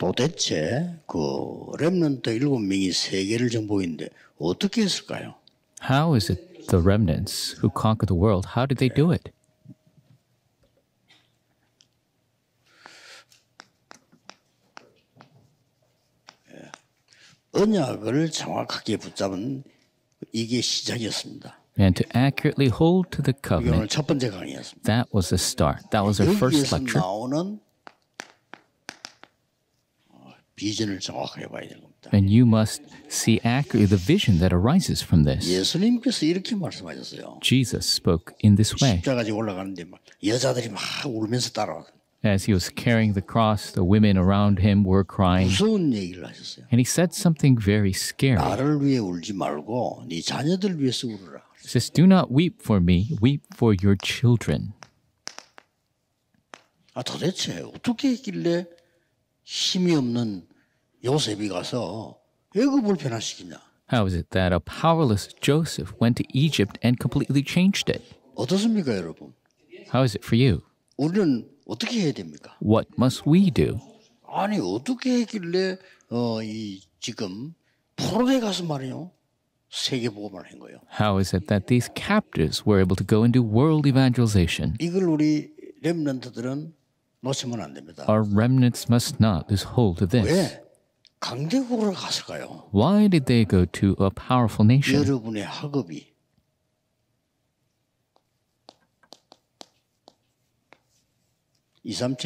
도대체 그 렘넌트 일곱 명이 세계를 정복했는데 어떻게 했을까요? How is it the remnants who conquered the world? How did they do it? 언약을 정확하게 붙잡은 이게 시작이었습니다. And to accurately hold to the covenant. 첫 번째 강의였습니다. That was the start. That was our first lecture. 나오는 And you must see accurately the vision that arises from this. Jesus spoke in this way. As he was carrying the cross, the women around him were crying. And he said something very scary. says, Do not weep for me, weep for your children. How 요셉이 가서 애굽을 변화시키냐? How is it that a powerless Joseph went to Egypt and completely changed it? 어떻습니까, 여러분? How is it for you? 우리는 어떻게 해야 됩니까? What must we do? 아니 어떻게 했길래 어, 이 지금 포로에 가서 말이요 세계 복음을 한 거예요. How is it that these captives were able to go and do world evangelization? 이걸 우리 렘넌트들은 놓치면 안 됩니다. Our remnants must not lose hold of this. 왜? 강대국으로 갔을까요? Why did they go to a powerful nation? 여러분의 학업이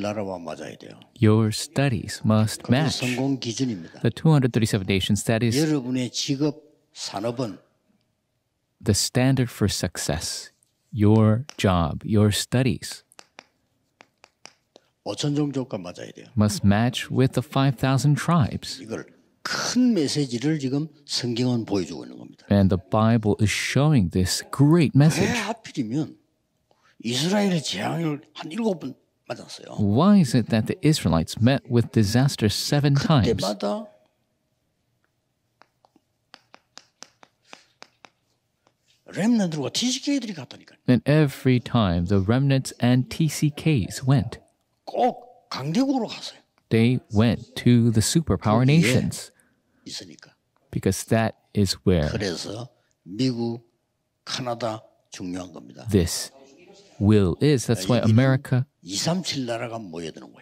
나라와 맞아야 돼요. Your studies must match 성공 기준입니다. the 237 nation studies. 여러분의 직업 산업은 The standard for success, your job, your studies must match with the 5,000 tribes. And the Bible is showing this great message. Why is it that the Israelites met with disaster seven times? And every time the remnants and TCKs went. They went to the superpower nations because that is where this will is. That's why America,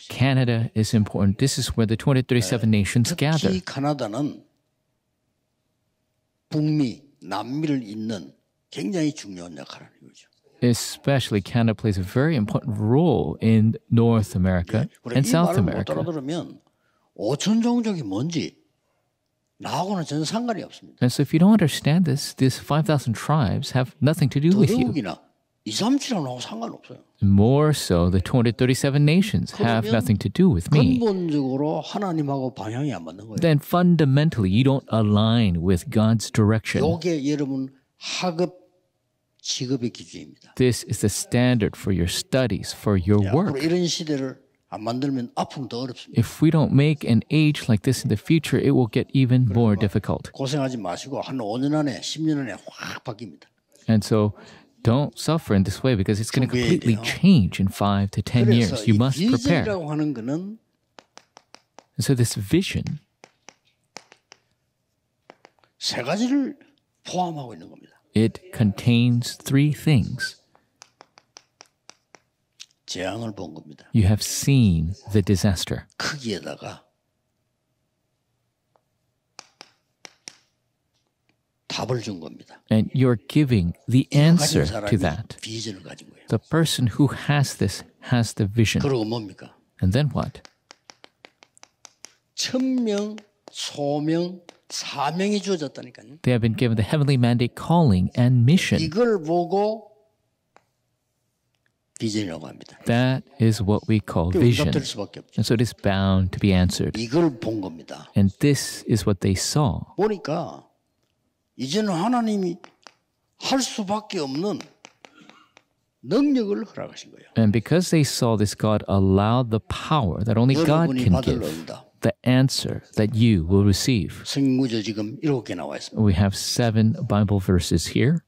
Canada is important. This is where the 237 nations gather. 특히 북미, 남미를 잇는 굉장히 중요한 역할을 하는 거죠 especially Canada plays a very important role in North America and South America. And so if you don't understand this, these 5,000 tribes have nothing to do with you. More so, the 237 nations have nothing to do with me. Then fundamentally, you don't align with God's direction. 직업의 기준입니다. This is the standard for your studies, for your work. 이런 시대를 안 만들면 어렵습니다. If we don't make an age like this in the future, it will get even more difficult. 고생하지 마시고 한 5년 안에, 10년 안에 확 바뀝니다. And so don't suffer in this way because it's going to completely change in 5 to 10 years. You must prepare. And so this vision 세 가지를 포함하고 있는 겁니다. It contains three things. You have seen the disaster. And you're giving the answer to that. The person who has this has the vision. And then what? 천명, 소명, they have been given the heavenly mandate calling and mission. That is what we call vision. And so it is bound to be answered. And this is what they saw. 보니까 이제는 하나님이 할 수밖에 없는 And because they saw this, God allowed the power that only God can give the answer that you will receive. We have seven Bible verses here.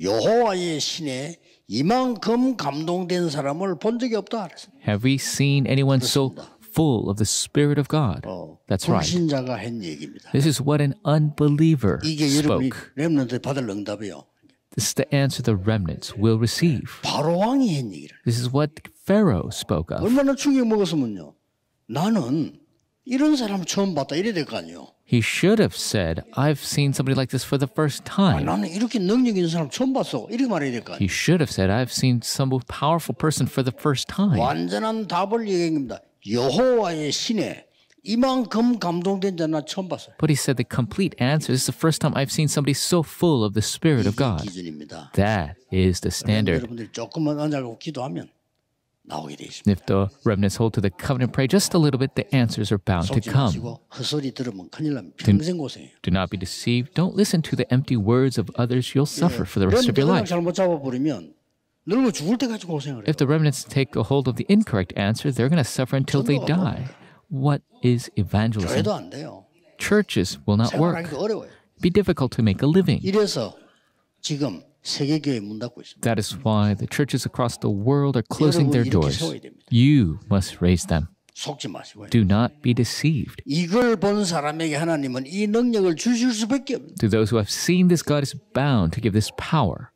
여호와의 신에 이만큼 감동된 사람을 본 적이 없다 Have we seen anyone so full of the Spirit of God? 어, That's right. 불신자가 한 얘기입니다. This is what an unbeliever 이게 spoke. 렘넌트 받을 응답이요. This is the answer the remnants will receive. 바로 왕이 한 얘기를. This is what Pharaoh spoke of. 얼마나 충격 먹었으면요. 나는 이런 사람 처음 봤다 이래 될거 아니요. He should have said, I've seen somebody like this for the first time. 나는 이렇게 능력 있는 사람 처음 봤어. 이렇게 말해야 He should have said, I've seen some powerful person for the first time. 완전한 답을 여호와의 신에 이만큼 감동된 자나 처음 봤어요. But he said the complete answer. This is the first time I've seen somebody so full of the Spirit of God. 기준입니다. That is the standard. 여러분들 조금만 언약하고 기도하면 if the remnants hold to the covenant prayer just a little bit, the answers are bound to come. Do, do not be deceived. Don't listen to the empty words of others. You'll suffer for the rest of your life. If the remnants take a hold of the incorrect answer, they're going to suffer until they die. What is evangelism? Churches will not work. It'd be difficult to make a living. That is why the churches across the world are closing their doors. You must raise them. Do not be deceived. To those who have seen this, God is bound to give this power.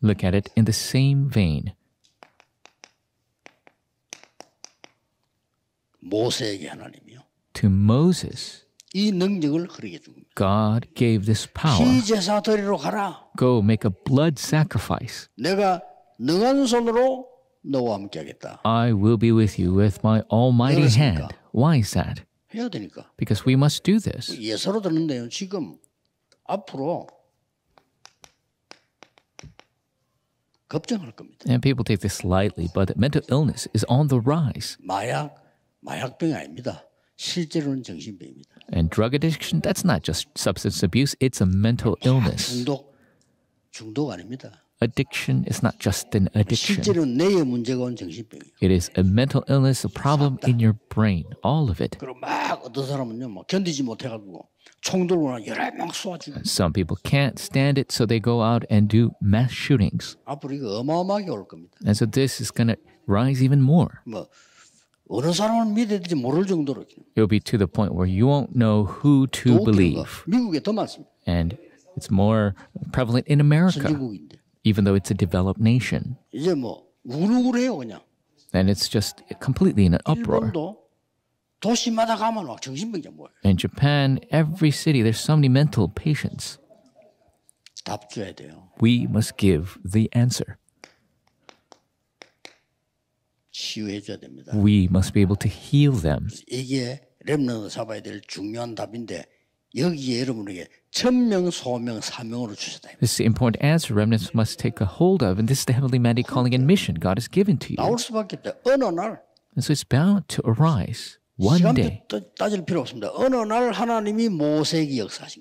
Look at it in the same vein. To Moses, God gave this power. Go make a blood sacrifice. I will be with you with my almighty hand. Why is that? Because we must do this. And people take this lightly, but mental illness is on the rise. 마약 마약병이 아닙니다. 실제로는 정신병입니다. And drug addiction, that's not just substance abuse, it's a mental illness. 중독, 중독 아닙니다. Addiction is not just an addiction. It is a mental illness, a problem in your brain, all of it. Some people can't stand it, so they go out and do mass shootings. And so this is going to rise even more. 뭐 어느 사람을 믿어야 될지 모를 정도로 It'll be to the point where you won't know who to believe. 미국에 더 많습니다. And it's more prevalent in America, 선진국인데. even though it's a developed nation. 이제 뭐 우르르해요 그냥. And it's just completely in an uproar. 도시마다 가면 막 정신병자 In Japan, every city, there's so many mental patients. 답 줘야 돼요. We must give the answer. We must be able to heal them. This is the important answer remnants must take a hold of, and this is the heavenly mandate calling and mission God has given to you. And so it's bound to arise. One day. You don't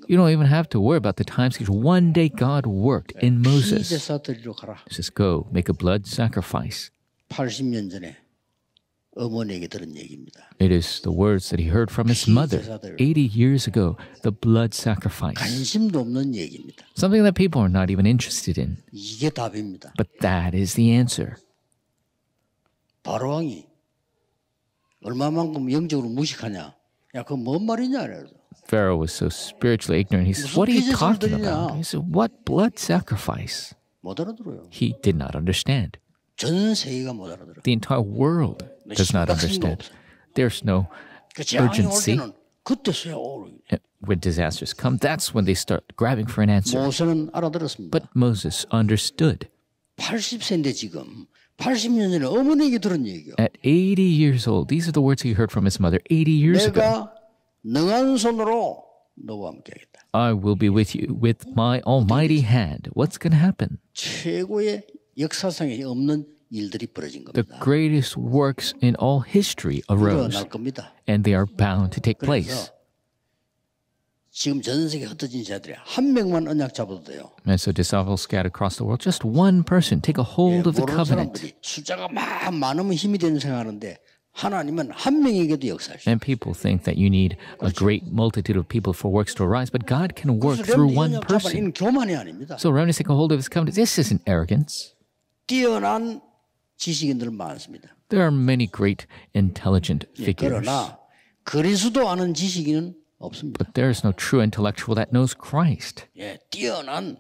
even have to worry about the time schedule. One day God worked in Moses. He says, "Go, make a blood sacrifice." 80년 전에 어머니에게 들은 얘기입니다. It is the words that he heard from his mother 80 years ago, the blood sacrifice. 관심도 없는 얘기입니다. Something that people are not even interested in. 이게 답입니다. But that is the answer. 바로 얼마만큼 영적으로 무식하냐? 야, 그뭔 말이냐? 그래서 Pharaoh was so spiritually ignorant. He said, What are you talking about? He said, What blood sacrifice? He did not understand. The entire world does not understand. There's no urgency. When disasters come, that's when they start grabbing for an answer. But Moses understood. At 80 years old, these are the words he heard from his mother 80 years ago. I will be with you with my almighty hand. What's going to happen? 역사상에 없는 일들이 벌어진 겁니다. The greatest works in all history arose, and they are bound to take place. 지금 전 세계 흩어진 자들이 한 명만 언약 잡아도 돼요. And so disciples scattered across the world, just one person take a hold 예, of the covenant. 숫자가 막 많으면 힘이 되는 생각하는데 하나님은 한 명에게도 역사하시죠. And people think that you need a great multitude of people for works to arise, but God can work through one person. 교만이 아닙니다. So remnants take a hold of His covenant. This isn't arrogance. 뛰어난 지식인들 많습니다. There are many great intelligent figures. 그러나 그리스도 아는 지식인은 없습니다. But there is no true intellectual that knows Christ. 예, 뛰어난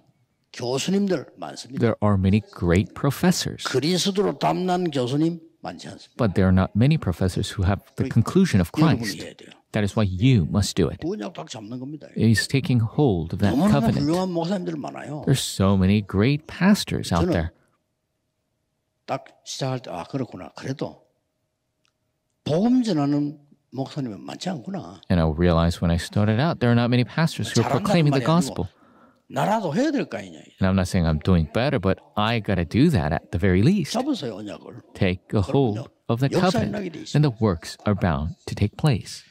교수님들 많습니다. There are many great professors. 그리스도로 담난 교수님 많지 않습니다. But there are not many professors who have the conclusion of Christ. That is why you must do it. He's taking hold of that covenant. There are so many great pastors out there. 딱 시작할 때, 아, 그렇구나. 그래도 복음 전하는 목사님은 많지 않구나. And I realized when I started out, there are not many pastors who are proclaiming the gospel. 나라도 해야 될거 아니냐. And I'm not saying I'm doing better, but I gotta do that at the very least. 잡으세요, 언약을. Take a hold of the covenant, and the works are bound to take place.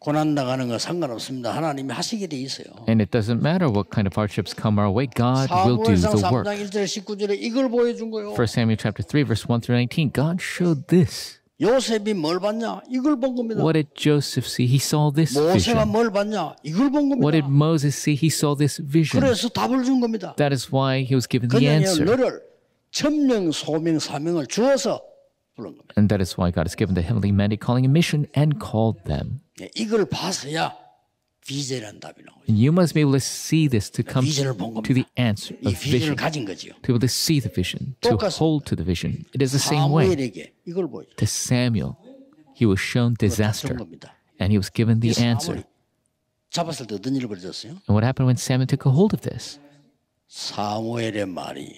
고난 거 상관없습니다. 하나님이 하시게 돼 있어요. And it doesn't matter what kind of hardships come our way, God will do the work. 3장 이걸 보여준 Samuel chapter 3 verse 1 through 19, God showed this. 요셉이 뭘 봤냐? 이걸 본 겁니다. What did Joseph see? He saw this vision. 모세가 뭘 봤냐? 이걸 본 겁니다. What did Moses see? He saw this vision. 그래서 답을 준 겁니다. That is why he was given the answer. 그녀의 너를 천명, 소명, 사명을 주어서 and that is why God has given the heavenly mandate, calling a mission, and called them. And you must be able to see this to come to the answer of vision, to be able to see the vision, to hold to the vision. It is the same way to Samuel. He was shown disaster, and he was given the answer. And what happened when Samuel took a hold of this? 사무엘의 말이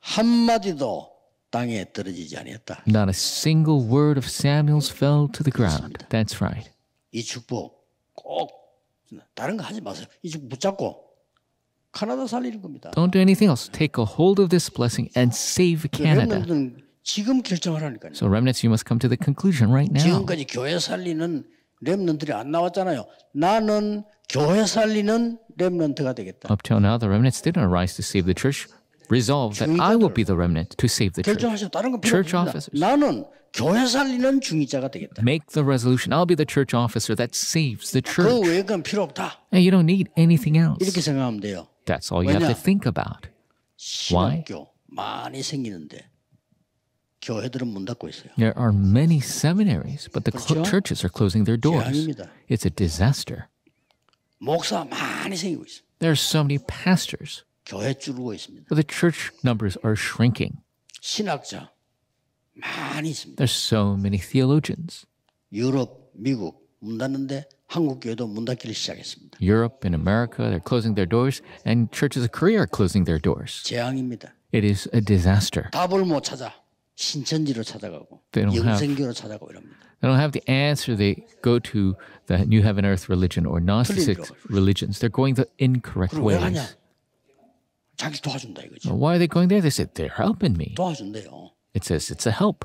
한마디도 땅에 떨어지지 아니했다. Not a single word of Samuel's fell to the ground. That's right. 이 축복 꼭 다른 거 하지 마세요. 이 축복 붙잡고 캐나다 살리는 겁니다. Don't do anything else. Take a hold of this blessing and save Canada. 지금 결정하라니까요. So remnants, you must come to the conclusion right now. 지금까지 교회 살리는 렘넌트들이 안 나왔잖아요. 나는 교회 살리는 렘넌트가 되겠다. Up till now, the remnants didn't arise to save the church resolve that I will be the remnant to save the church. Church officers. Make the resolution. I'll be the church officer that saves the church. And you don't need anything else. That's all you have to think about. Why? There are many seminaries, but the cl- churches are closing their doors. It's a disaster. There are so many pastors 교회 줄고 있습니다. The church numbers are shrinking. 신학자 많이 있습니다. There's so many theologians. 유럽, 미국 문 닫는데 한국 교회도 문 닫기를 시작했습니다. Europe and America they're closing their doors and churches of Korea are closing their doors. 재앙입니다. It is a disaster. 답을 못 찾아 신천지로 찾아가고 영생교로 찾아가고 이럽니다. They don't have the answer. They go to the New Heaven Earth religion or Gnostic religions. They're going the incorrect ways. 자기 도와준다 이거지. Why are they going there? They said they're helping me. 도와준대요. It says it's a help.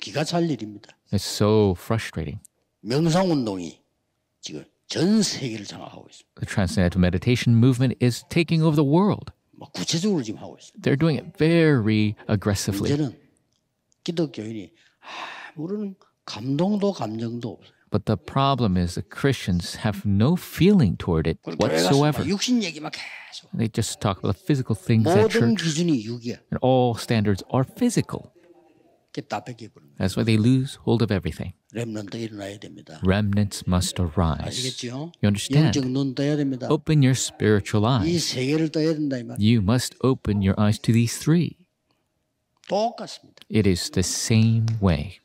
기가 찰 일입니다. It's so frustrating. 명상 운동이 지금 전 세계를 장악하고 있습니다. The transcendental meditation movement is taking over the world. 막 구체적으로 지금 하고 있어요. They're doing it very aggressively. 이제는 기독교인이 아무런 감동도 감정도 없어. But the problem is that Christians have no feeling toward it whatsoever. They just talk about physical things at church. And all standards are physical. That's why they lose hold of everything. Remnants must arise. You understand? Open your spiritual eyes. You must open your eyes to these three. It is the same way.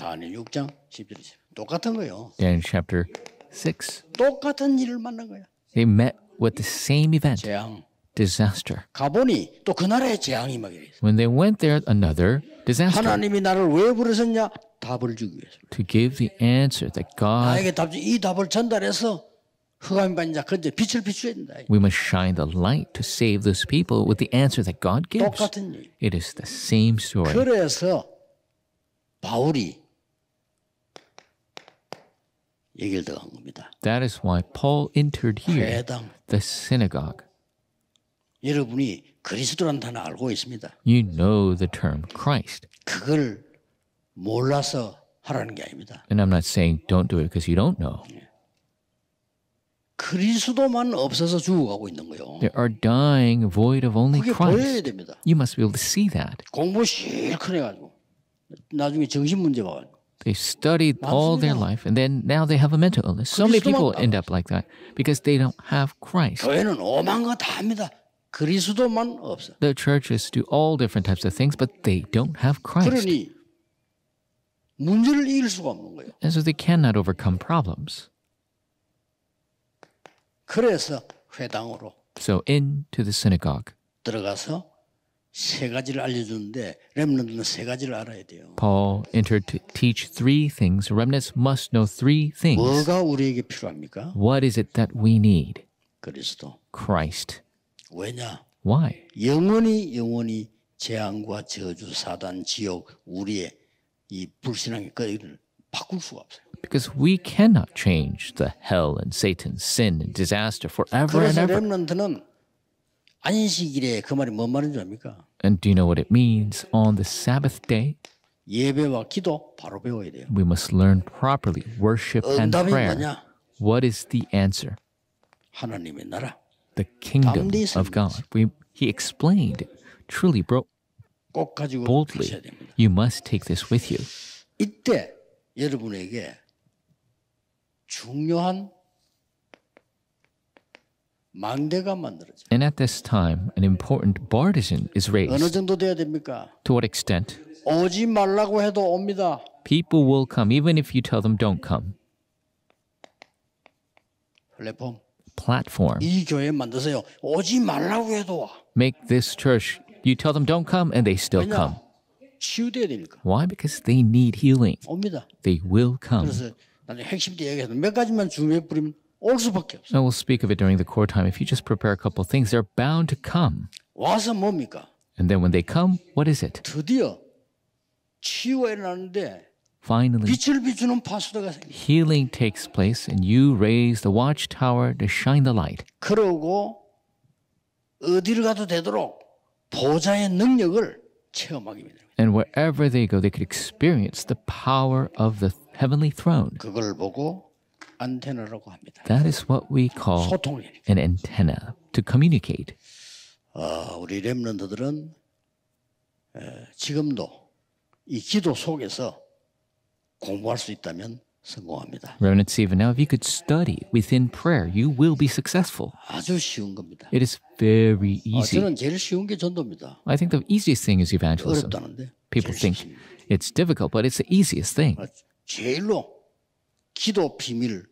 다니엘 6장 10절이죠. 똑같은 거요. Daniel chapter 6. 똑같은 일을 만난 거야. They met with the same event. 재앙. disaster. 가보니 또 그 나라에 재앙이 막 이래. When they went there, another disaster. 하나님이 나를 왜 부르셨냐? 답을 주기 위해서. To give the answer that God. 나에게 답, 이 답을 전달해서 흑암이 반자 그런데 빛을 비추야 된다. We must shine the light to save those people with the answer that God gives. 똑같은 일. It is the same story. 그래서 바울이 That is why Paul entered here, 회당. the synagogue. You know the term Christ. And I'm not saying don't do it because you don't know. 그리스도만 없어서 죽어가고 They are dying void of only Christ. You must be able to see that. They studied all their life, and then now they have a mental illness. So many people end up like that because they don't have Christ. The churches do all different types of things, but they don't have Christ. And so they cannot overcome problems. So into the synagogue. 들어가서 Paul entered to teach three things. Remnants must know three things. What is it that we need? Christ. Why? 영원히 영원히 재앙과 저주 사단 지옥 우리의 이 불신앙의 바꿀 수가 없어요. Because we cannot change the hell and Satan's sin and disaster forever and ever. 안식일에 그 말이 뭔 말인지 압니까? And do you know what it means? On the Sabbath day, 예배와 기도 바로 배워야 돼요. we must learn properly worship and prayer. 뭐냐? What is the answer? 하나님의 나라. The kingdom of God. We, he explained it truly bro- boldly. You must take this with you. 이때 여러분에게 중요한 and at this time, an important partisan is raised. To what extent? People will come even if you tell them don't come. Platform. Make this church. You tell them don't come and they still come. Why? Because they need healing. They will come. I will speak of it during the core time. If you just prepare a couple things, they're bound to come. And then when they come, what is it? Finally, healing takes place, and you raise the watchtower to shine the light. And wherever they go, they could experience the power of the heavenly throne. 안테나라고 합니다. That is what we call 소통이니까. an antenna to communicate. 어, 우리 렘런더들은 지금도 이 기도 속에서 공부할 수 있다면 성공합니다. Remnants, even now, if you could study within prayer, you will be successful. 아주 쉬운 겁니다. It is very 아, easy. 저는 제일 쉬운 게 전도입니다. I think the easiest thing is evangelism. 어렵다는데. People think it's difficult, but it's the easiest thing. 제일로 기도 비밀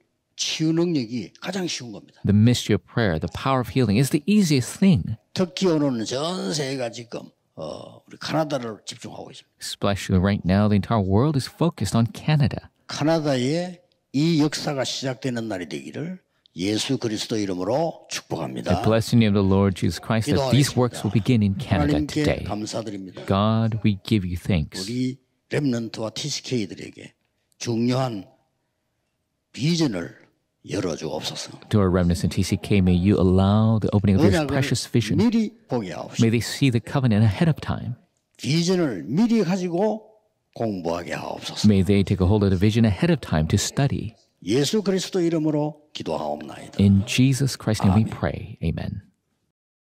가장 쉬운 겁니다. The mystery of prayer, the power of healing, is the easiest thing. 전 세계가 지금 어, 우리 집중하고 있습니다. Especially right now, the entire world is focused on Canada. 카나다의 이 역사가 시작되는 날이 되기를 예수 그리스도 이름으로 축복합니다. The blessing of the Lord Jesus Christ that these works will begin in Canada today. 감사드립니다. God, we give you thanks. 우리 렘넌트와 TCK들에게 중요한 비전을 to our remnants in TCK, may you allow the opening of your precious vision. May they see the covenant ahead of time. May they take a hold of the vision ahead of time to study. In Jesus Christ's name we pray. Amen.